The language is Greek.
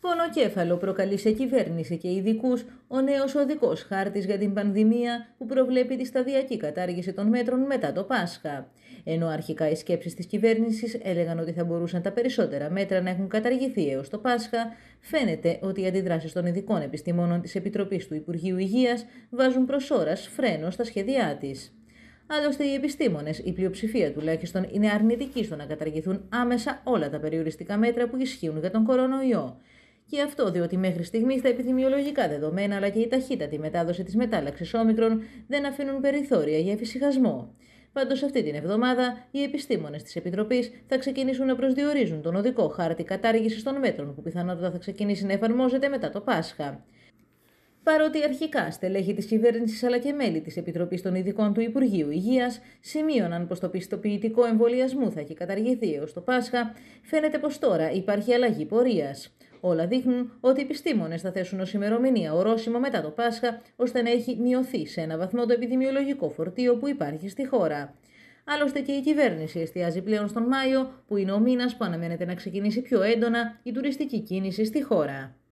Πονοκέφαλο προκαλεί σε κυβέρνηση και ειδικούς ο νέος οδικός χάρτης για την πανδημία που προβλέπει τη σταδιακή κατάργηση των μέτρων μετά το Πάσχα. Ενώ αρχικά οι σκέψεις της κυβέρνησης έλεγαν ότι θα μπορούσαν τα περισσότερα μέτρα να έχουν καταργηθεί έως το Πάσχα, φαίνεται ότι οι αντιδράσεις των ειδικών επιστημόνων της Επιτροπής του Υπουργείου Υγείας βάζουν προσώρα φρένο στα σχέδιά της. Άλλωστε, οι επιστήμονες, η πλειοψηφία τουλάχιστον, είναι αρνητικοί στο να καταργηθούν άμεσα όλα τα περιοριστικά μέτρα που ισχύουν για τον κορονοϊό. Και αυτό διότι μέχρι στιγμής τα επιθυμιολογικά δεδομένα αλλά και η ταχύτατη μετάδοση της μετάλλαξης όμικρων δεν αφήνουν περιθώρια για εφησυχασμό. Πάντως, αυτή την εβδομάδα, οι επιστήμονες της Επιτροπής θα ξεκινήσουν να προσδιορίζουν τον οδικό χάρτη κατάργησης των μέτρων που πιθανότατα θα ξεκινήσει να εφαρμόζεται μετά το Πάσχα. Παρότι αρχικά στελέχη της κυβέρνησης αλλά και μέλη της Επιτροπής των Ειδικών του Υπουργείου Υγείας σημείωναν πως το πιστοποιητικό εμβολιασμού θα έχει καταργηθεί έως το Πάσχα, φαίνεται πως τώρα υπάρχει αλλαγή πορείας. Όλα δείχνουν ότι οι επιστήμονες θα θέσουν ως ημερομηνία ορόσημο μετά το Πάσχα, ώστε να έχει μειωθεί σε ένα βαθμό το επιδημιολογικό φορτίο που υπάρχει στη χώρα. Άλλωστε και η κυβέρνηση εστιάζει πλέον στον Μάιο, που είναι ο μήνας που αναμένεται να ξεκινήσει πιο έντονα η τουριστική κίνηση στη χώρα.